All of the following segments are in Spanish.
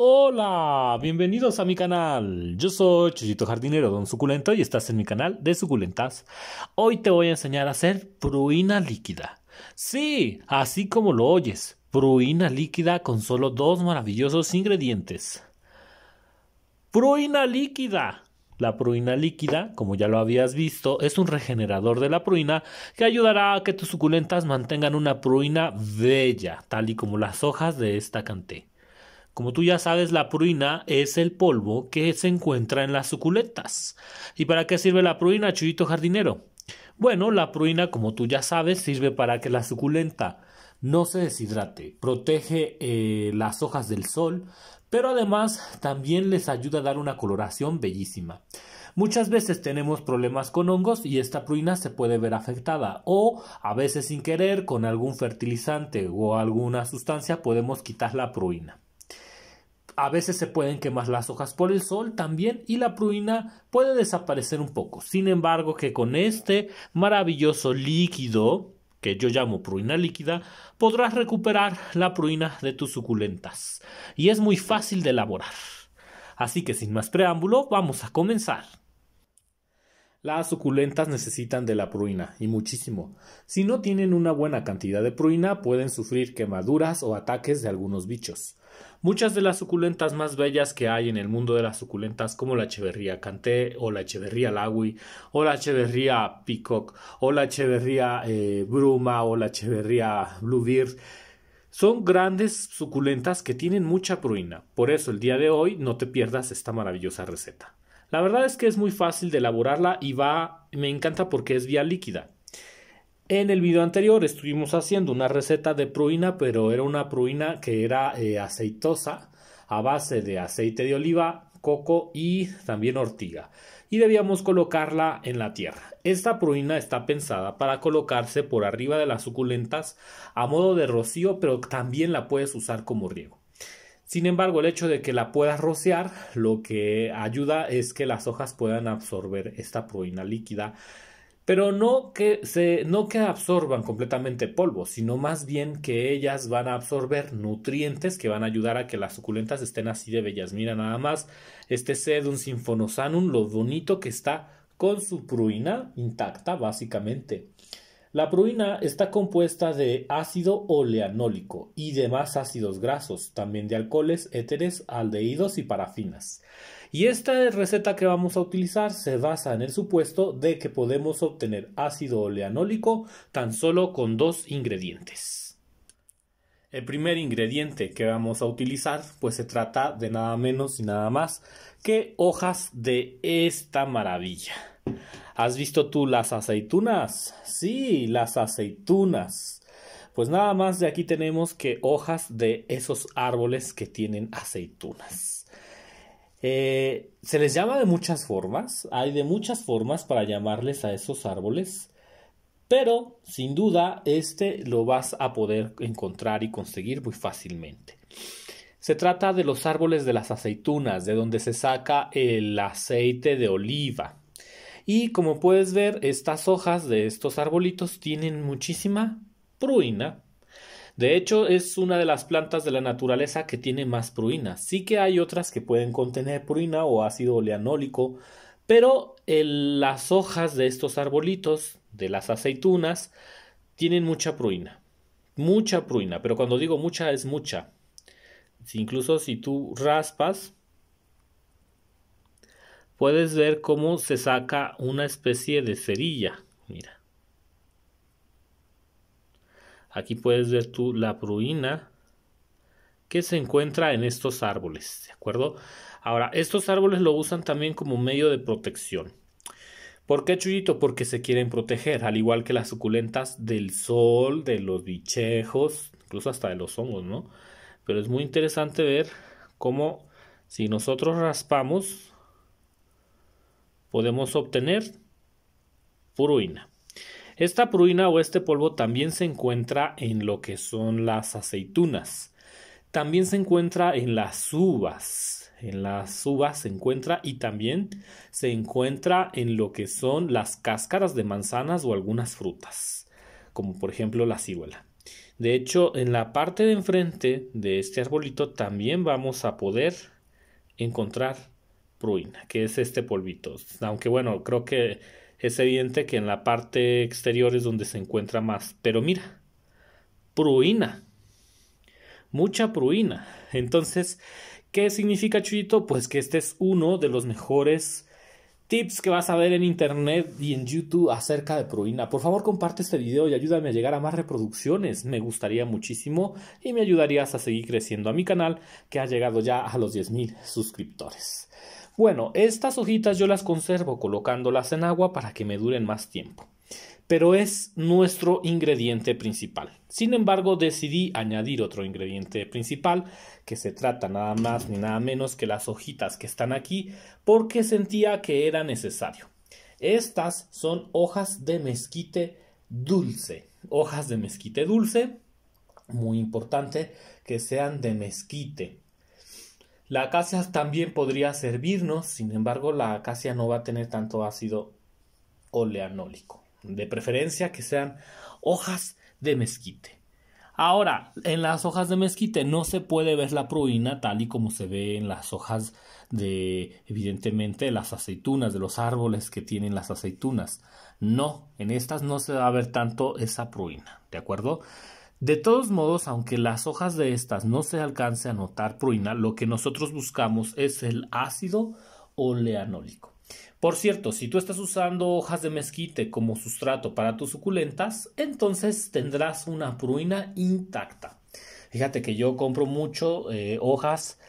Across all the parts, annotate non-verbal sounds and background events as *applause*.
Hola, bienvenidos a mi canal. Yo soy Chuyito Jardinero Don Suculento y estás en mi canal de suculentas. Hoy te voy a enseñar a hacer pruina líquida. Sí, así como lo oyes, pruina líquida con solo dos maravillosos ingredientes. Pruina líquida. La pruina líquida, como ya lo habías visto, es un regenerador de la pruina que ayudará a que tus suculentas mantengan una pruina bella, tal y como las hojas de esta canté. Como tú ya sabes, la pruina es el polvo que se encuentra en las suculentas. ¿Y para qué sirve la pruina, chuyito jardinero? Bueno, la pruina, como tú ya sabes, sirve para que la suculenta no se deshidrate, protege eh, las hojas del sol, pero además también les ayuda a dar una coloración bellísima. Muchas veces tenemos problemas con hongos y esta pruina se puede ver afectada o a veces sin querer con algún fertilizante o alguna sustancia podemos quitar la pruina. A veces se pueden quemar las hojas por el sol también y la pruina puede desaparecer un poco. Sin embargo, que con este maravilloso líquido, que yo llamo pruina líquida, podrás recuperar la pruina de tus suculentas. Y es muy fácil de elaborar. Así que sin más preámbulo, vamos a comenzar. Las suculentas necesitan de la pruina, y muchísimo. Si no tienen una buena cantidad de pruina, pueden sufrir quemaduras o ataques de algunos bichos. Muchas de las suculentas más bellas que hay en el mundo de las suculentas, como la Echeverría Canté, o la Echeverría Lagui, o la Echeverría Peacock, o la Echeverría eh, Bruma, o la Echeverría Bluebeard, son grandes suculentas que tienen mucha pruina. Por eso el día de hoy no te pierdas esta maravillosa receta. La verdad es que es muy fácil de elaborarla y va, me encanta porque es vía líquida. En el video anterior estuvimos haciendo una receta de pruina, pero era una pruina que era eh, aceitosa a base de aceite de oliva, coco y también ortiga. Y debíamos colocarla en la tierra. Esta pruina está pensada para colocarse por arriba de las suculentas a modo de rocío, pero también la puedes usar como riego. Sin embargo, el hecho de que la puedas rociar lo que ayuda es que las hojas puedan absorber esta pruina líquida pero no que, se, no que absorban completamente polvo, sino más bien que ellas van a absorber nutrientes que van a ayudar a que las suculentas estén así de bellas. Mira nada más este sedum sinfonosanum, lo bonito que está con su pruina intacta básicamente. La pruina está compuesta de ácido oleanólico y demás ácidos grasos, también de alcoholes, éteres, aldehídos y parafinas. Y esta receta que vamos a utilizar se basa en el supuesto de que podemos obtener ácido oleanólico tan solo con dos ingredientes. El primer ingrediente que vamos a utilizar pues se trata de nada menos y nada más que hojas de esta maravilla. ¿Has visto tú las aceitunas? Sí, las aceitunas. Pues nada más de aquí tenemos que hojas de esos árboles que tienen aceitunas. Eh, se les llama de muchas formas, hay de muchas formas para llamarles a esos árboles, pero sin duda este lo vas a poder encontrar y conseguir muy fácilmente. Se trata de los árboles de las aceitunas, de donde se saca el aceite de oliva. Y como puedes ver, estas hojas de estos arbolitos tienen muchísima pruina. De hecho, es una de las plantas de la naturaleza que tiene más pruina. Sí que hay otras que pueden contener pruina o ácido oleanólico, pero en las hojas de estos arbolitos, de las aceitunas, tienen mucha pruina. Mucha pruina, pero cuando digo mucha es mucha. incluso si tú raspas, puedes ver cómo se saca una especie de cerilla. Mira. Aquí puedes ver tú la pruina que se encuentra en estos árboles, ¿de acuerdo? Ahora, estos árboles lo usan también como medio de protección. ¿Por qué, Chuyito? Porque se quieren proteger, al igual que las suculentas del sol, de los bichejos, incluso hasta de los hongos, ¿no? Pero es muy interesante ver cómo si nosotros raspamos, podemos obtener pruina. Esta pruina o este polvo también se encuentra en lo que son las aceitunas. También se encuentra en las uvas. En las uvas se encuentra y también se encuentra en lo que son las cáscaras de manzanas o algunas frutas, como por ejemplo la ciruela. De hecho, en la parte de enfrente de este arbolito también vamos a poder encontrar ruina, que es este polvito. Aunque bueno, creo que es evidente que en la parte exterior es donde se encuentra más. Pero mira, pruina. Mucha pruina. Entonces, ¿qué significa Chuyito? Pues que este es uno de los mejores tips que vas a ver en internet y en YouTube acerca de pruina. Por favor, comparte este video y ayúdame a llegar a más reproducciones. Me gustaría muchísimo y me ayudarías a seguir creciendo a mi canal que ha llegado ya a los 10.000 suscriptores. Bueno, estas hojitas yo las conservo colocándolas en agua para que me duren más tiempo pero es nuestro ingrediente principal. Sin embargo, decidí añadir otro ingrediente principal, que se trata nada más ni nada menos que las hojitas que están aquí, porque sentía que era necesario. Estas son hojas de mezquite dulce, hojas de mezquite dulce, muy importante que sean de mezquite. La acacia también podría servirnos, sin embargo, la acacia no va a tener tanto ácido oleanólico de preferencia que sean hojas de mezquite. Ahora, en las hojas de mezquite no se puede ver la pruina tal y como se ve en las hojas de, evidentemente, las aceitunas, de los árboles que tienen las aceitunas. No, en estas no se va a ver tanto esa pruina, ¿de acuerdo? De todos modos, aunque las hojas de estas no se alcance a notar pruina, lo que nosotros buscamos es el ácido oleanólico. Por cierto, si tú estás usando hojas de mezquite como sustrato para tus suculentas, entonces tendrás una pruina intacta. Fíjate que yo compro mucho eh, hojas,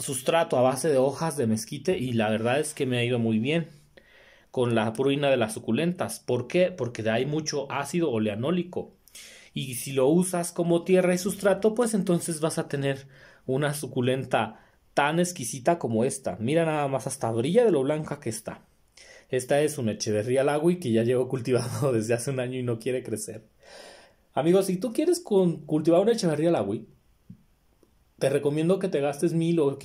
sustrato a base de hojas de mezquite y la verdad es que me ha ido muy bien con la pruina de las suculentas. ¿Por qué? Porque hay mucho ácido oleanólico. Y si lo usas como tierra y sustrato, pues entonces vas a tener una suculenta tan exquisita como esta. Mira nada más hasta brilla de lo blanca que está. Esta es una Echeverría Lagui que ya llevo cultivado *laughs* desde hace un año y no quiere crecer. Amigos, si tú quieres cultivar una Echeverría Lagui, te recomiendo que te gastes mil o, o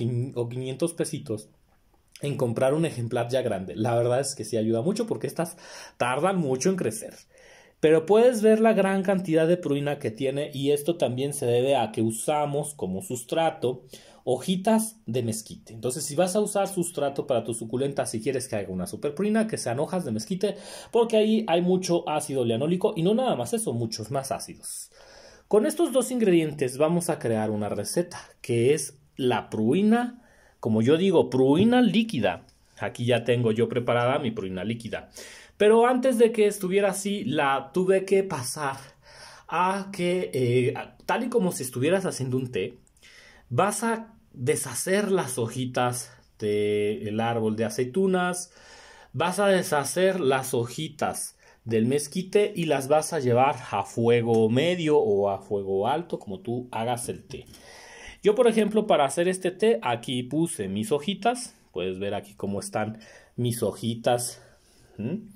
500 pesitos en comprar un ejemplar ya grande. La verdad es que sí ayuda mucho porque estas tardan mucho en crecer. Pero puedes ver la gran cantidad de pruina que tiene y esto también se debe a que usamos como sustrato hojitas de mezquite. Entonces, si vas a usar sustrato para tu suculenta, si quieres que haga una superprina, que sean hojas de mezquite, porque ahí hay mucho ácido leanólico y no nada más eso, muchos más ácidos. Con estos dos ingredientes vamos a crear una receta que es la pruina, como yo digo, pruina líquida. Aquí ya tengo yo preparada mi pruina líquida. Pero antes de que estuviera así, la tuve que pasar a que, eh, tal y como si estuvieras haciendo un té, vas a deshacer las hojitas del árbol de aceitunas, vas a deshacer las hojitas del mezquite y las vas a llevar a fuego medio o a fuego alto como tú hagas el té. Yo por ejemplo para hacer este té aquí puse mis hojitas, puedes ver aquí cómo están mis hojitas. ¿Mm?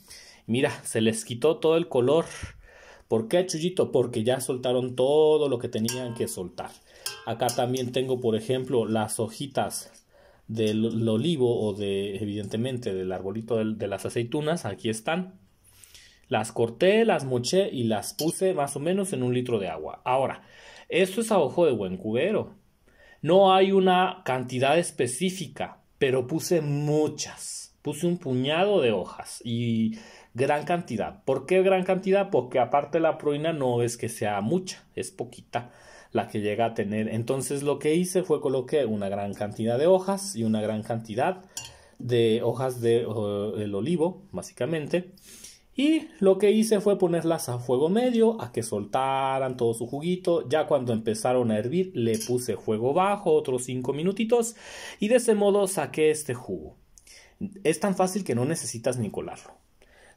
Mira, se les quitó todo el color. ¿Por qué, Chuyito? Porque ya soltaron todo lo que tenían que soltar. Acá también tengo, por ejemplo, las hojitas del olivo o de, evidentemente, del arbolito de, las aceitunas. Aquí están. Las corté, las moché y las puse más o menos en un litro de agua. Ahora, esto es a ojo de buen cubero. No hay una cantidad específica, pero puse muchas. Puse un puñado de hojas y gran cantidad. ¿Por qué gran cantidad? Porque aparte la proina no es que sea mucha, es poquita la que llega a tener. Entonces lo que hice fue coloqué una gran cantidad de hojas y una gran cantidad de hojas del de, olivo, básicamente. Y lo que hice fue ponerlas a fuego medio, a que soltaran todo su juguito. Ya cuando empezaron a hervir, le puse fuego bajo, otros 5 minutitos. Y de ese modo saqué este jugo. Es tan fácil que no necesitas ni colarlo.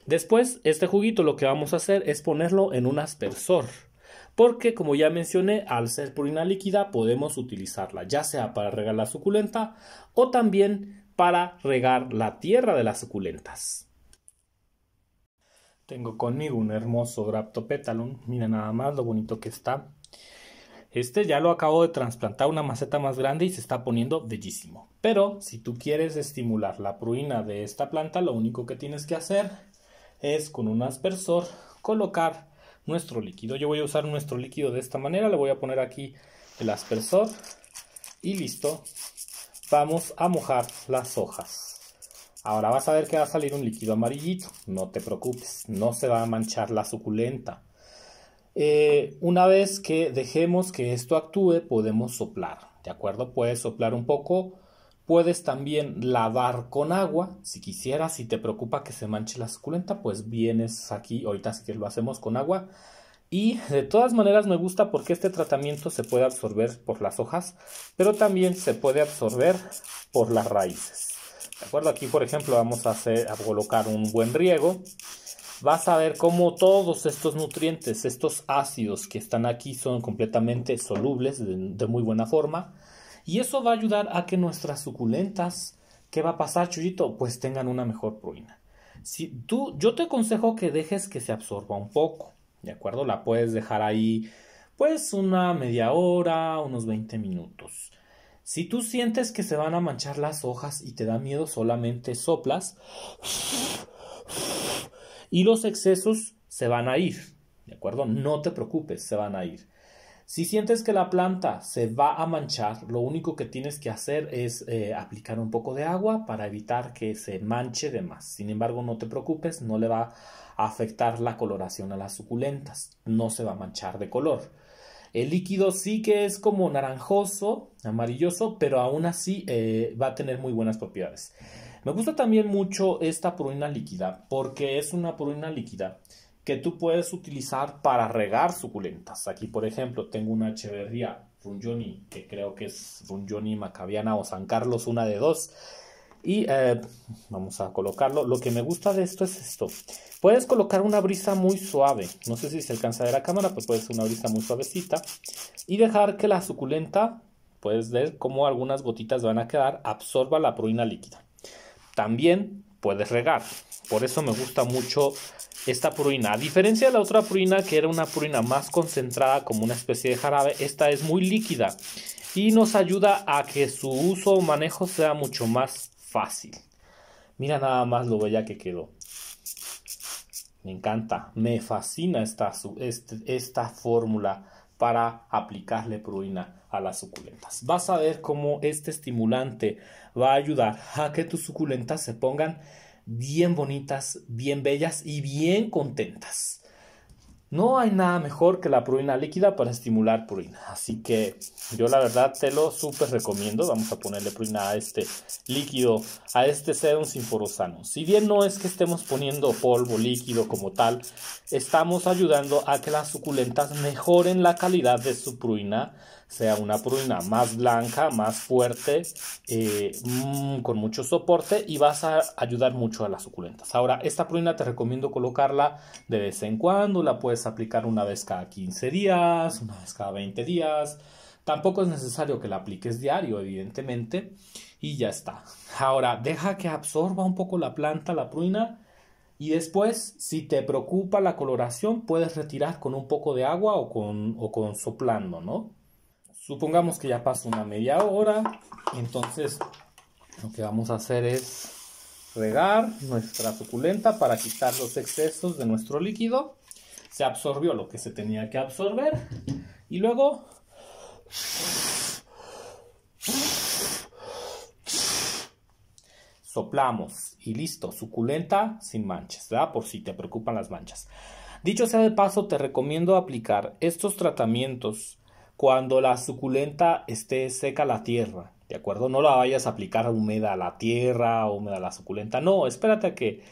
Después, este juguito lo que vamos a hacer es ponerlo en un aspersor porque como ya mencioné, al ser purina líquida podemos utilizarla ya sea para regar la suculenta o también para regar la tierra de las suculentas. Tengo conmigo un hermoso Graptopetalum, mira nada más lo bonito que está. Este ya lo acabo de trasplantar una maceta más grande y se está poniendo bellísimo. Pero si tú quieres estimular la pruina de esta planta, lo único que tienes que hacer es con un aspersor colocar nuestro líquido. Yo voy a usar nuestro líquido de esta manera. Le voy a poner aquí el aspersor y listo. Vamos a mojar las hojas. Ahora vas a ver que va a salir un líquido amarillito. No te preocupes, no se va a manchar la suculenta. Eh, una vez que dejemos que esto actúe, podemos soplar. ¿De acuerdo? Puedes soplar un poco Puedes también lavar con agua, si quisieras, si te preocupa que se manche la suculenta, pues vienes aquí, ahorita sí que lo hacemos con agua. Y de todas maneras me gusta porque este tratamiento se puede absorber por las hojas, pero también se puede absorber por las raíces. De acuerdo, aquí por ejemplo vamos a, hacer, colocar un buen riego. Vas a ver cómo todos estos nutrientes, estos ácidos que están aquí son completamente solubles de muy buena forma y eso va a ayudar a que nuestras suculentas, ¿qué va a pasar, Chuyito? Pues tengan una mejor pruina. Si tú, yo te aconsejo que dejes que se absorba un poco, ¿de acuerdo? La puedes dejar ahí, pues, una media hora, unos 20 minutos. Si tú sientes que se van a manchar las hojas y te da miedo, solamente soplas y los excesos se van a ir, ¿de acuerdo? No te preocupes, se van a ir. Si sientes que la planta se va a manchar, lo único que tienes que hacer es eh, aplicar un poco de agua para evitar que se manche de más. Sin embargo, no te preocupes, no le va a afectar la coloración a las suculentas, no se va a manchar de color. El líquido sí que es como naranjoso, amarilloso, pero aún así eh, va a tener muy buenas propiedades. Me gusta también mucho esta purina líquida porque es una purina líquida que tú puedes utilizar para regar suculentas. Aquí, por ejemplo, tengo una Echeverría Runjoni, que creo que es Runjoni Macabiana o San Carlos, una de dos. Y eh, vamos a colocarlo. Lo que me gusta de esto es esto. Puedes colocar una brisa muy suave. No sé si se alcanza de la cámara, pero pues puede ser una brisa muy suavecita. Y dejar que la suculenta, puedes ver cómo algunas gotitas van a quedar, absorba la pruina líquida. También puedes regar. Por eso me gusta mucho esta purina. A diferencia de la otra purina, que era una purina más concentrada como una especie de jarabe, esta es muy líquida y nos ayuda a que su uso o manejo sea mucho más fácil. Mira nada más lo bella que quedó. Me encanta, me fascina esta, este, esta, fórmula para aplicarle purina a las suculentas. Vas a ver cómo este estimulante va a ayudar a que tus suculentas se pongan bien bonitas, bien bellas y bien contentas. No hay nada mejor que la pruina líquida para estimular pruina. Así que yo la verdad te lo súper recomiendo. Vamos a ponerle pruina a este líquido, a este serum sinforosano. Si bien no es que estemos poniendo polvo líquido como tal, estamos ayudando a que las suculentas mejoren la calidad de su pruina sea una pruina más blanca, más fuerte, eh, mm, con mucho soporte y vas a ayudar mucho a las suculentas. Ahora, esta pruina te recomiendo colocarla de vez en cuando, la puedes aplicar una vez cada 15 días, una vez cada 20 días. Tampoco es necesario que la apliques diario, evidentemente, y ya está. Ahora, deja que absorba un poco la planta, la pruina, y después, si te preocupa la coloración, puedes retirar con un poco de agua o con, o con soplando, ¿no? Supongamos que ya pasó una media hora, entonces lo que vamos a hacer es regar nuestra suculenta para quitar los excesos de nuestro líquido. Se absorbió lo que se tenía que absorber y luego soplamos y listo, suculenta sin manchas, ¿verdad? Por si te preocupan las manchas. Dicho sea de paso, te recomiendo aplicar estos tratamientos cuando la suculenta esté seca la tierra, ¿de acuerdo? No la vayas a aplicar húmeda a la tierra, húmeda a la suculenta, no, espérate que,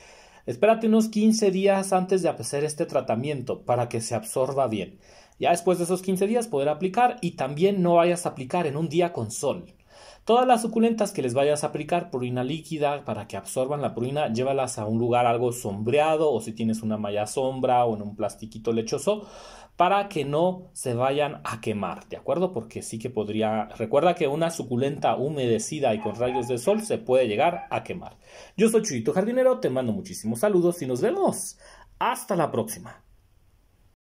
espérate unos 15 días antes de hacer este tratamiento para que se absorba bien. Ya después de esos 15 días poder aplicar y también no vayas a aplicar en un día con sol, Todas las suculentas que les vayas a aplicar purina líquida para que absorban la purina, llévalas a un lugar algo sombreado o si tienes una malla sombra o en un plastiquito lechoso para que no se vayan a quemar, ¿de acuerdo? Porque sí que podría... Recuerda que una suculenta humedecida y con rayos de sol se puede llegar a quemar. Yo soy Chuyito Jardinero, te mando muchísimos saludos y nos vemos. Hasta la próxima.